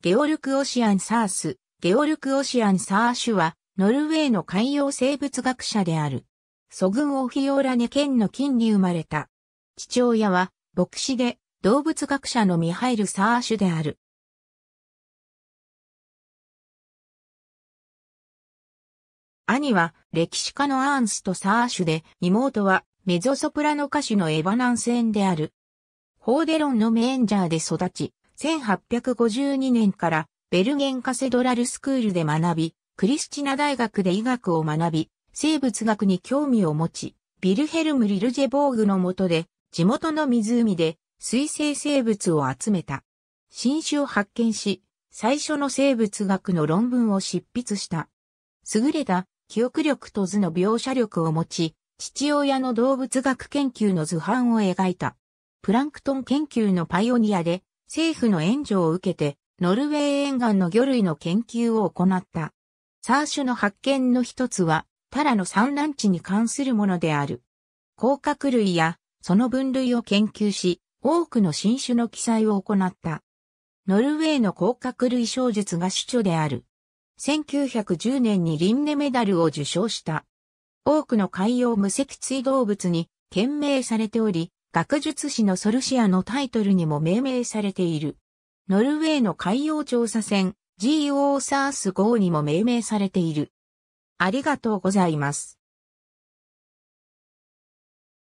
ゲオルクオシアン・サース、ゲオルクオシアン・サーシュは、ノルウェーの海洋生物学者である。祖軍オフィオラネ県の金に生まれた。父親は、牧師で、動物学者のミハイル・サーシュである。兄は、歴史家のアーンスト・サーシュで、妹は、メゾソプラノ歌手のエヴァナンセンである。ホーデロンのメエンジャーで育ち、1852年からベルゲンカセドラルスクールで学び、クリスチナ大学で医学を学び、生物学に興味を持ち、ビルヘルム・リルジェボーグの下で、地元の湖で水生生物を集めた。新種を発見し、最初の生物学の論文を執筆した。優れた記憶力と図の描写力を持ち、父親の動物学研究の図版を描いた。プランクトン研究のパイオニアで、政府の援助を受けて、ノルウェー沿岸の魚類の研究を行った。サーシュの発見の一つは、タラの産卵地に関するものである。甲殻類や、その分類を研究し、多くの新種の記載を行った。ノルウェーの甲殻類小術が主張である。1910年にリンネメダルを受賞した。多くの海洋無脊椎動物に懸命されており、学術誌のソルシアのタイトルにも命名されている。ノルウェーの海洋調査船 GO サース号にも命名されている。ありがとうございます。